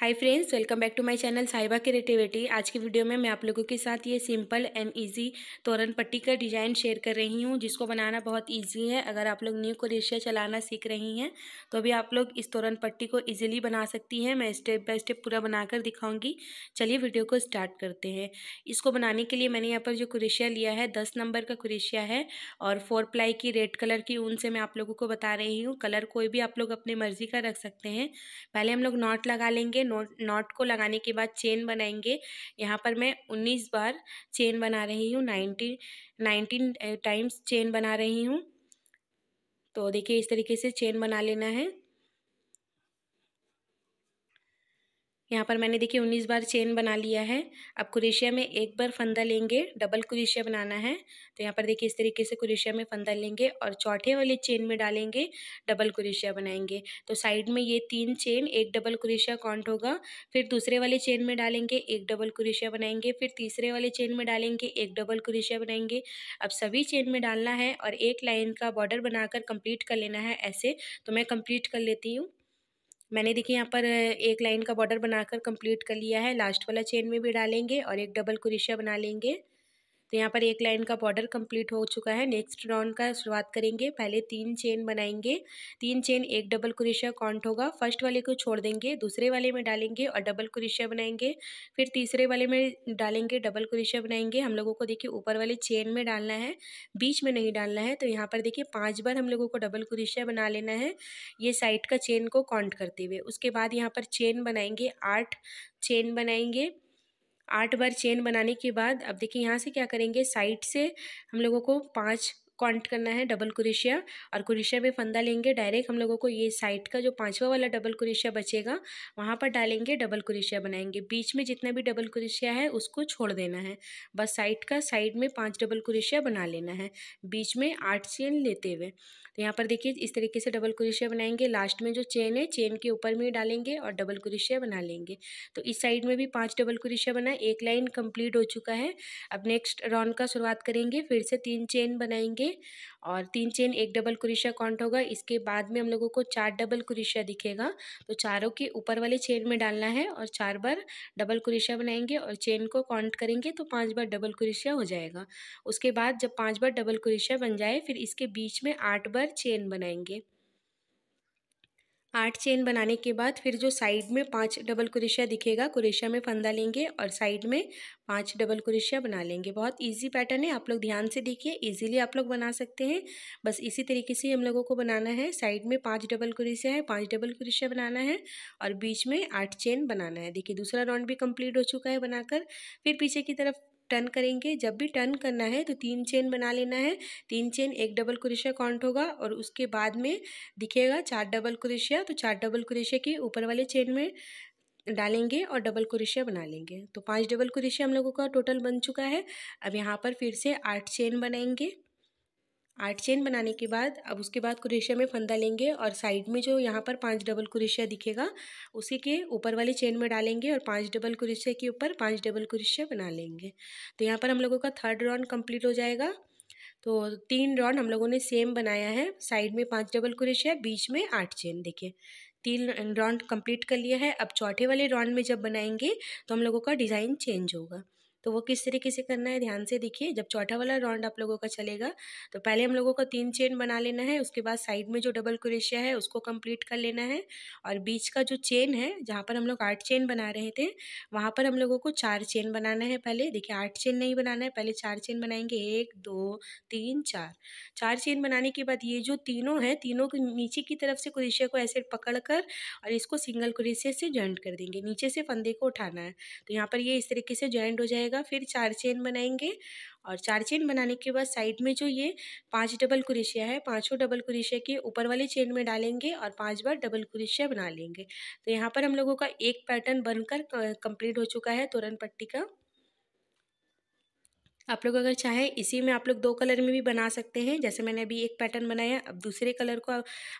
hi friends welcome back to my channel Sahiba creativity आज की video में मैं आप लोगों के साथ ये सिंपल एंड इजी तोरण पट्टी का डिज़ाइन शेयर कर रही हूँ जिसको बनाना बहुत इजी है अगर आप लोग न्यू क्रेशिया चलाना सीख रही हैं तो भी आप लोग इस तोरण पट्टी को इजीली बना सकती हैं मैं स्टेप बाय स्टेप पूरा बनाकर दिखाऊँगी चलिए वीडियो को स्टार्ट करते हैं इसको बनाने के लिए मैंने यहाँ पर जो क्रेशिया लिया है दस नंबर का क्रेशिया है और फोर प्लाई की रेड कलर की ऊन से मैं आप लोगों को बता रही हूँ कलर कोई भी आप लोग अपनी मर्ज़ी का रख सकते हैं पहले हम लोग नॉट लगा लेंगे नोट नॉट को लगाने के बाद चेन बनाएंगे यहाँ पर मैं उन्नीस बार चेन बना रही हूँ नाइनटीन नाइनटीन टाइम्स चेन बना रही हूँ तो देखिए इस तरीके से चेन बना लेना है यहाँ पर मैंने देखिए उन्नीस बार चेन बना लिया है अब कुरेशिया में एक बार फंदा लेंगे डबल कुरेशिया बनाना है तो यहाँ पर देखिए इस तरीके से कुरेशिया में फंदा लेंगे और चौथे वाले चेन में डालेंगे डबल कुरेशिया बनाएंगे तो साइड में ये तीन चेन एक डबल कुरेशिया काउंट होगा फिर दूसरे वाले चेन में डालेंगे एक डबल कुरेशिया बनाएंगे फिर तीसरे वाले चेन में डालेंगे एक डबल कुरेशिया बनाएंगे अब सभी चेन में डालना है और एक लाइन का बॉर्डर बनाकर कंप्लीट कर लेना है ऐसे तो मैं कंप्लीट कर लेती हूँ मैंने देखिए यहाँ पर एक लाइन का बॉर्डर बनाकर कंप्लीट कर लिया है लास्ट वाला चेन में भी डालेंगे और एक डबल कुरिशा बना लेंगे तो यहाँ पर एक लाइन का बॉर्डर कंप्लीट हो चुका है नेक्स्ट राउंड का शुरुआत करेंगे पहले तीन चेन बनाएंगे तीन चेन एक डबल क्रोशिया काउंट होगा फर्स्ट वाले को छोड़ देंगे दूसरे वाले में डालेंगे और डबल क्रोशिया बनाएंगे फिर तीसरे वाले में डालेंगे डबल क्रोशिया बनाएंगे हम लोगों को देखिए ऊपर वाले चेन में डालना है बीच में नहीं डालना है तो यहाँ पर देखिए पाँच बार हम लोगों को डबल क्रोशिया बना लेना है ये साइड का चेन को काउंट करते हुए उसके बाद यहाँ पर चेन बनाएंगे आठ चेन बनाएंगे आठ बार चेन बनाने के बाद अब देखिए यहाँ से क्या करेंगे साइड से हम लोगों को पाँच काउंट करना है डबल कुरेशिया और कुरेशिया में फंदा लेंगे डायरेक्ट हम लोगों को ये साइड का जो पांचवा वाला डबल कुरेशिया बचेगा वहाँ पर डालेंगे डबल कुरेशिया बनाएंगे बीच में जितना भी डबल कुरेशिया है उसको छोड़ देना है बस साइड का साइड में पाँच डबल कुरेशिया बना लेना है बीच में आठ चेन लेते हुए तो यहाँ पर देखिए इस तरीके से डबल क्रोशिया बनाएंगे लास्ट में जो चेन है चेन के ऊपर में डालेंगे और डबल क्रोशिया बना लेंगे तो इस साइड में भी पांच डबल क्रोशिया बना एक लाइन कंप्लीट हो चुका है अब नेक्स्ट राउंड का शुरुआत करेंगे फिर से तीन चेन बनाएंगे और तीन चेन एक डबल कुरिशा काउंट होगा इसके बाद में हम लोगों को चार डबल कुरिशा दिखेगा तो चारों के ऊपर वाले चेन में डालना है और चार बार डबल कुरिशा बनाएंगे और चेन को काउंट करेंगे तो पांच बार डबल कुरिशा हो जाएगा उसके बाद जब पांच बार डबल कुरिशा बन जाए फिर इसके बीच में आठ बार चेन बनाएंगे आठ चेन बनाने के बाद फिर जो साइड में पांच डबल कुरेशिया दिखेगा कुरेशिया में फंदा लेंगे और साइड में पांच डबल कुरेशिया बना लेंगे बहुत इजी पैटर्न है आप लोग ध्यान से देखिए इजीली आप लोग बना सकते हैं बस इसी तरीके से हम लोगों को बनाना है साइड में पांच डबल कुरेशिया है पांच डबल कुरेशिया बनाना है और बीच में आठ चेन बनाना है देखिए दूसरा राउंड भी कम्प्लीट हो चुका है बनाकर फिर पीछे की तरफ टर्न करेंगे जब भी टर्न करना है तो तीन चेन बना लेना है तीन चेन एक डबल क्रेशिया काउंट होगा और उसके बाद में दिखेगा चार डबल क्रेशिया तो चार डबल क्रेशिया के ऊपर वाले चेन में डालेंगे और डबल क्रेशिया बना लेंगे तो पांच डबल क्रेशिया हम लोगों का टोटल बन चुका है अब यहाँ पर फिर से आठ चेन बनाएंगे आठ चेन बनाने के बाद अब उसके बाद कुरेशिया में फंदा लेंगे और साइड में जो यहाँ पर पांच डबल कुरेशिया दिखेगा उसी के ऊपर वाले चेन में डालेंगे और पांच डबल कुरेशिया के ऊपर पांच डबल कुरेशिया बना लेंगे तो यहाँ पर हम लोगों का थर्ड राउंड कंप्लीट हो जाएगा तो तीन राउंड हम लोगों ने सेम बनाया है साइड में पाँच डबल कुरेशिया बीच में आठ चेन देखिए तीन राउंड कंप्लीट कर लिया है अब चौथे वाले राउंड में जब बनाएंगे तो हम लोगों का डिज़ाइन चेंज होगा तो वो किस तरीके से करना है ध्यान से देखिए जब चौथा वाला राउंड आप लोगों का चलेगा तो पहले हम लोगों को तीन चेन बना लेना है उसके बाद साइड में जो डबल क्रेशिया है उसको कंप्लीट कर लेना है और बीच का जो चेन है जहाँ पर हम लोग आठ चेन बना रहे थे वहाँ पर हम लोगों को चार चेन बनाना है पहले देखिए आठ चेन नहीं बनाना है पहले चार चेन बनाएंगे एक दो तीन चार चार चेन बनाने के बाद ये जो तीनों हैं तीनों के नीचे की तरफ से क्रेशिया को ऐसे पकड़ कर और इसको सिंगल क्रेशिया से ज्वाइंट कर देंगे नीचे से फंदे को उठाना है तो यहाँ पर ये इस तरीके से ज्वाइंट हो जाएगा होगा फिर चार चेन बनाएंगे और चार चेन बनाने के बाद साइड में जो ये पांच डबल कुरेशिया है पांचों डबल कुरेशिया के ऊपर वाले चेन में डालेंगे और पांच बार डबल कुरेशिया बना लेंगे तो यहाँ पर हम लोगों का एक पैटर्न बनकर कंप्लीट हो चुका है तोरण पट्टी का आप लोग अगर चाहें इसी में आप लोग दो कलर में भी बना सकते हैं जैसे मैंने अभी एक पैटर्न बनाया अब दूसरे कलर को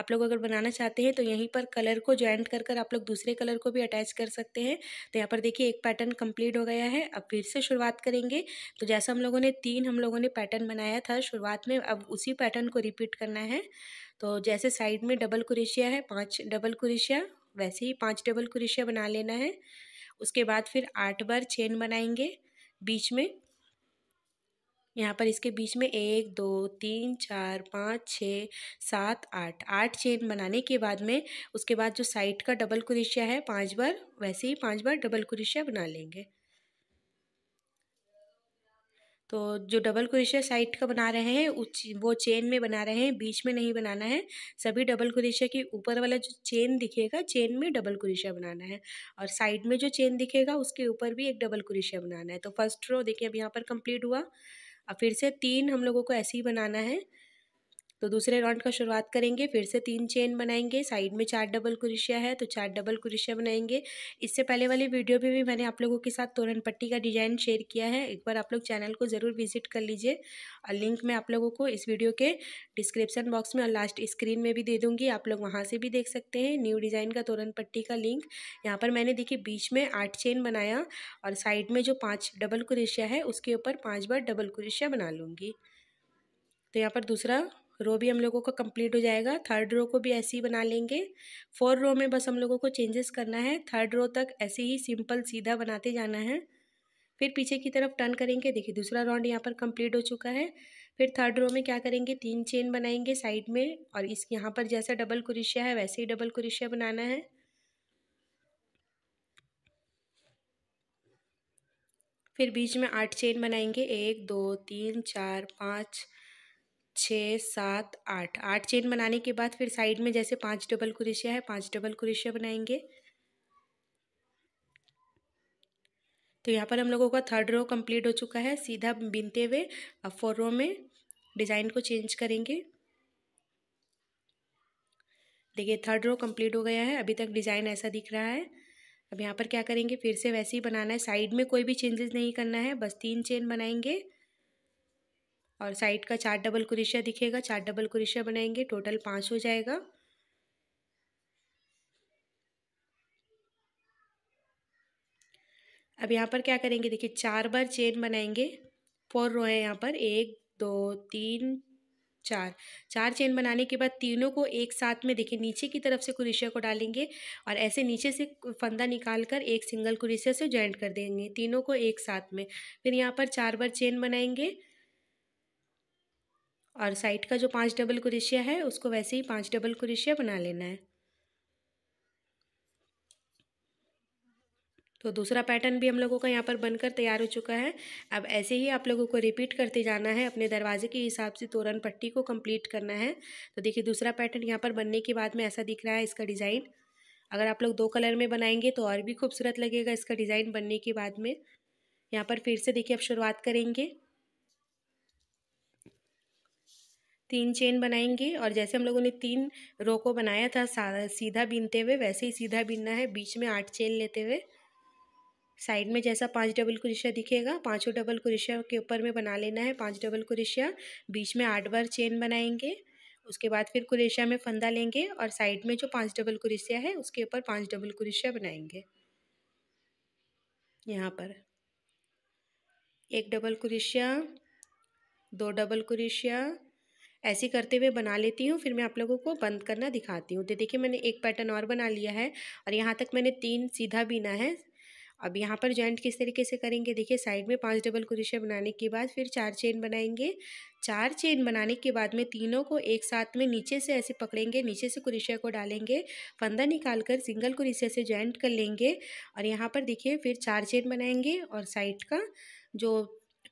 आप लोग अगर बनाना चाहते हैं तो यहीं पर कलर को ज्वाइंट कर कर आप लोग दूसरे कलर को भी अटैच कर सकते हैं तो यहाँ पर देखिए एक पैटर्न कंप्लीट हो गया है अब फिर से शुरुआत करेंगे तो जैसा हम लोगों ने तीन हम लोगों ने पैटर्न बनाया था शुरुआत में अब उसी पैटर्न को रिपीट करना है तो जैसे साइड में डबल कुरेशिया है पाँच डबल कुरेशिया वैसे ही पाँच डबल कुरेशिया बना लेना है उसके बाद फिर आठ बार चेन बनाएंगे बीच में यहाँ पर इसके बीच में एक दो तीन चार पाँच छः सात आठ आठ चेन बनाने के बाद में उसके बाद जो साइड का डबल कुरेशिया है पांच बार वैसे ही पांच बार डबल क्रोशिया बना लेंगे तो जो डबल कुरेशिया साइड का बना रहे हैं वो चेन में बना रहे हैं बीच में नहीं बनाना है सभी डबल कुरेशिया के ऊपर वाला जो चेन दिखेगा चेन में डबल क्रोशिया बनाना है और साइड में जो चेन दिखेगा उसके ऊपर भी एक डबल कुरेशिया बनाना है तो फर्स्ट रो देखिए अब यहाँ पर कंप्लीट हुआ और फिर से तीन हम लोगों को ऐसे ही बनाना है तो दूसरे राउंड का शुरुआत करेंगे फिर से तीन चेन बनाएंगे साइड में चार डबल कुरिशिया है तो चार डबल कुरिशिया बनाएंगे इससे पहले वाली वीडियो में भी मैंने आप लोगों के साथ तोरण पट्टी का डिजाइन शेयर किया है एक बार आप लोग चैनल को ज़रूर विजिट कर लीजिए और लिंक मैं आप लोगों को इस वीडियो के डिस्क्रिप्सन बॉक्स में और लास्ट स्क्रीन में भी दे दूँगी आप लोग वहाँ से भी देख सकते हैं न्यू डिज़ाइन का तोरण पट्टी का लिंक यहाँ पर मैंने देखिए बीच में आठ चेन बनाया और साइड में जो पाँच डबल कुरिशिया है उसके ऊपर पाँच बार डबल कुरिशिया बना लूँगी तो यहाँ पर दूसरा रो भी हम लोगों का कंप्लीट हो जाएगा थर्ड रो को भी ऐसे ही बना लेंगे फोर रो में बस हम लोगों को चेंजेस करना है थर्ड रो तक ऐसे ही सिंपल सीधा बनाते जाना है फिर पीछे की तरफ टर्न करेंगे देखिए दूसरा राउंड यहाँ पर कंप्लीट हो चुका है फिर थर्ड रो में क्या करेंगे तीन चेन बनाएंगे साइड में और इस यहाँ पर जैसा डबल कुरिशिया है वैसे ही डबल कुरिशिया बनाना है फिर बीच में आठ चेन बनाएंगे एक दो तीन चार पाँच छः सात आठ आठ चेन बनाने के बाद फिर साइड में जैसे पांच डबल कुरेशिया है पांच डबल कुरेशिया बनाएंगे तो यहाँ पर हम लोगों का थर्ड रो कंप्लीट हो चुका है सीधा बिनते हुए अब फोर रो में डिज़ाइन को चेंज करेंगे देखिए थर्ड रो कंप्लीट हो गया है अभी तक डिज़ाइन ऐसा दिख रहा है अब यहाँ पर क्या करेंगे फिर से वैसे ही बनाना है साइड में कोई भी चेंजेस नहीं करना है बस तीन चेन बनाएंगे और साइड का चार डबल कुरिशिया दिखेगा चार डबल कुरिशिया बनाएंगे टोटल पाँच हो जाएगा अब यहाँ पर क्या करेंगे देखिए चार बार चेन बनाएंगे फोर रो है यहाँ पर एक दो तीन चार चार चेन बनाने के बाद तीनों को एक साथ में देखिए नीचे की तरफ से कुरिशिया को डालेंगे और ऐसे नीचे से फंदा निकाल कर एक सिंगल कुरिशिया से जॉइंट कर देंगे तीनों को एक साथ में फिर यहाँ पर चार बार चेन बनाएंगे और साइड का जो पांच डबल कुरेशिया है उसको वैसे ही पांच डबल कुरेशिया बना लेना है तो दूसरा पैटर्न भी हम लोगों का यहाँ पर बनकर तैयार हो चुका है अब ऐसे ही आप लोगों को रिपीट करते जाना है अपने दरवाजे के हिसाब से तोरण पट्टी को कंप्लीट करना है तो देखिए दूसरा पैटर्न यहाँ पर बनने के बाद में ऐसा दिख रहा है इसका डिज़ाइन अगर आप लोग दो कलर में बनाएंगे तो और भी खूबसूरत लगेगा इसका डिज़ाइन बनने के बाद में यहाँ पर फिर से देखिए आप शुरुआत करेंगे तीन चेन बनाएंगे और जैसे हम लोगों ने तीन रो को बनाया था सीधा बीनते हुए वैसे ही सीधा बीनना है बीच में आठ चेन लेते हुए साइड में जैसा पांच डबल कुरिशा दिखेगा पांचों डबल कुरिशा के ऊपर में बना लेना है पांच डबल कुरिशा बीच में आठ बार चेन बनाएंगे उसके बाद फिर कुरेशा में फंदा लेंगे और साइड में जो पांच डबल कुरिशिया है उसके ऊपर पांच डबल कुरिशिया बनाएंगे यहाँ पर एक डबल कुरिशिया दो डबल कुरिशिया ऐसे करते हुए बना लेती हूँ फिर मैं आप लोगों को बंद करना दिखाती हूँ तो देखिए मैंने एक पैटर्न और बना लिया है और यहाँ तक मैंने तीन सीधा बीना है अब यहाँ पर जॉइंट किस तरीके से करेंगे देखिए साइड में पांच डबल क्रोशिया बनाने के बाद फिर चार चेन बनाएंगे चार चेन बनाने के बाद में तीनों को एक साथ में नीचे से ऐसे पकड़ेंगे नीचे से क्रोशिया को डालेंगे फंदा निकाल कर सिंगल कुरिशे से जॉइंट कर लेंगे और यहाँ पर देखिए फिर चार चेन बनाएंगे और साइड का जो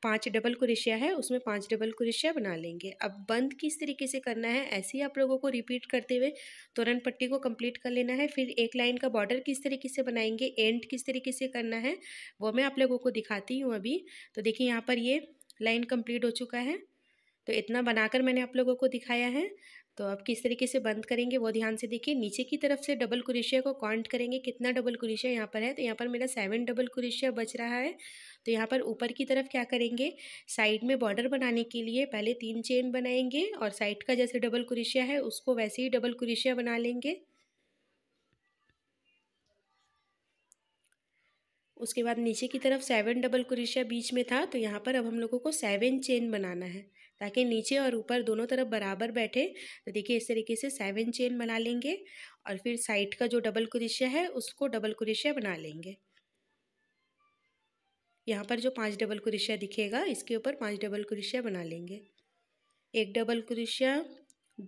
पाँच डबल कुरेशिया है उसमें पाँच डबल कुरेशिया बना लेंगे अब बंद किस तरीके से करना है ऐसे ही आप लोगों को रिपीट करते हुए तोरण पट्टी को कंप्लीट कर लेना है फिर एक लाइन का बॉर्डर किस तरीके से बनाएंगे एंड किस तरीके से करना है वो मैं आप लोगों को दिखाती हूँ अभी तो देखिए यहाँ पर ये लाइन कम्प्लीट हो चुका है तो इतना बनाकर मैंने आप लोगों को दिखाया है तो आप किस तरीके से बंद करेंगे वो ध्यान से देखिए नीचे की तरफ से डबल कुरेशिया को काउंट करेंगे कितना डबल कुरेशिया यहाँ पर है तो यहाँ पर मेरा सेवन डबल कुरेशिया बच रहा है तो यहाँ पर ऊपर की तरफ क्या करेंगे साइड में बॉर्डर बनाने के लिए पहले तीन चेन बनाएंगे और साइड का जैसे डबल कुरेशिया है उसको वैसे ही डबल कुरेशिया बना लेंगे उसके बाद नीचे की तरफ सेवन डबल कुरेशिया बीच में था तो यहाँ पर अब हम लोगों को सेवन चेन बनाना है ताकि नीचे और ऊपर दोनों तरफ बराबर बैठे तो देखिए इस तरीके से सेवन चेन बना लेंगे और फिर साइड का जो डबल क्रोशिया है उसको डबल क्रोशिया बना लेंगे यहाँ पर जो पांच डबल क्रोशिया दिखेगा इसके ऊपर पांच डबल क्रोशिया बना लेंगे एक डबल क्रोशिया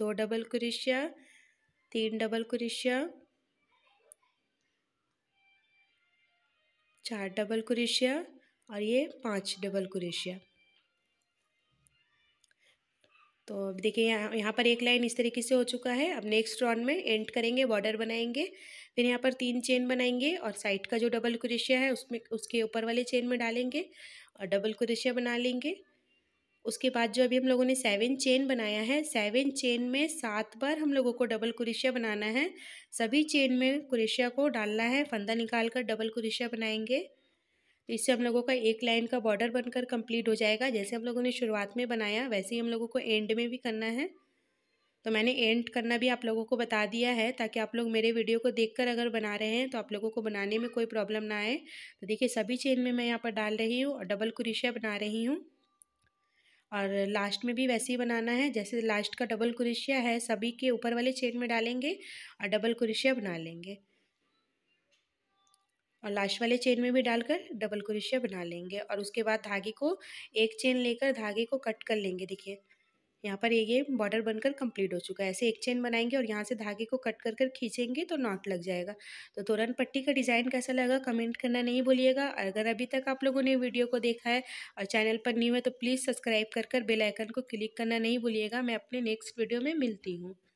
दो डबल क्रोशिया तीन डबल क्रोशिया चार डबल क्रोशिया और ये पांच डबल क्रोशिया तो अब देखिए यहाँ यहाँ पर एक लाइन इस तरीके से हो चुका है अब नेक्स्ट राउंड में एंड करेंगे बॉर्डर बनाएंगे फिर यहाँ पर तीन चेन बनाएंगे और साइड का जो डबल क्रेशिया है उसमें उसके ऊपर वाले चेन में डालेंगे और डबल क्रेशिया बना लेंगे उसके बाद जो अभी हम लोगों ने सेवन चेन बनाया है सेवन चेन में सात बार हम लोगों को डबल कुरेशिया बनाना है सभी चेन में कुरेशिया को डालना है फंदा निकाल कर डबल कुरेशिया बनाएंगे तो इससे हम लोगों का एक लाइन का बॉर्डर बनकर कंप्लीट हो जाएगा जैसे हम लोगों ने शुरुआत में बनाया वैसे ही हम लोगों को एंड में भी करना है तो मैंने एंड करना भी आप लोगों को बता दिया है ताकि आप लोग मेरे वीडियो को देखकर अगर बना रहे हैं तो आप लोगों को बनाने में कोई प्रॉब्लम ना आए तो देखिए सभी चेन में मैं यहाँ पर डाल रही हूँ और डबल कुरिशिया बना रही हूँ और लास्ट में भी वैसे ही बनाना है जैसे लास्ट का डबल कुरिशिया है सभी के ऊपर वाले चेन में डालेंगे और डबल कुरिशिया बना लेंगे और लास्ट वाले चेन में भी डालकर डबल क्रोशिया बना लेंगे और उसके बाद धागे को एक चेन लेकर धागे को कट कर लेंगे देखिए यहाँ पर ये बॉर्डर बनकर कंप्लीट हो चुका है ऐसे एक चेन बनाएंगे और यहाँ से धागे को कट कर कर खींचेंगे तो नॉट लग जाएगा तो तोरण पट्टी का डिज़ाइन कैसा लगा कमेंट करना नहीं भूलिएगा और अगर अभी तक आप लोगों ने वीडियो को देखा है और चैनल पर न्यू है तो प्लीज़ सब्सक्राइब कर कर बेलाइकन को क्लिक करना नहीं भूलिएगा मैं अपने नेक्स्ट वीडियो में मिलती हूँ